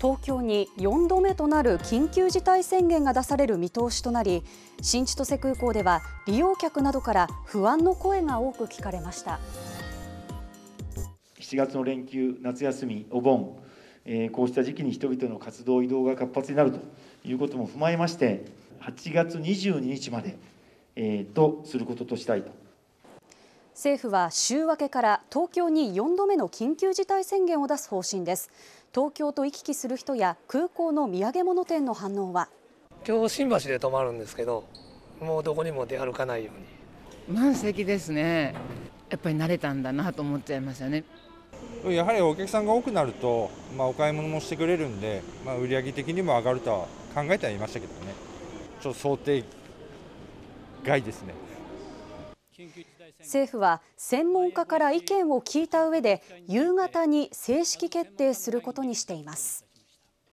東京に4度目となる緊急事態宣言が出される見通しとなり新千歳空港では利用客などから不安の声が多く聞かれました7月の連休、夏休み、お盆、えー、こうした時期に人々の活動、移動が活発になるということも踏まえまして8月22日まで、えー、とすることとしたいと政府は週明けから東京に4度目の緊急事態宣言を出す方針です東京と行き来する人や空港の土産物店の反応は今日新橋で泊まるんですけどもうどこにも出歩かないように満席ですねやっぱり慣れたんだなと思っちゃいますよねやはりお客さんが多くなると、まあ、お買い物もしてくれるんで、まあ、売上的にも上がるとは考えてはいましたけどねちょっと想定外ですね政府は専門家から意見を聞いた上で夕方に正式決定することにしています。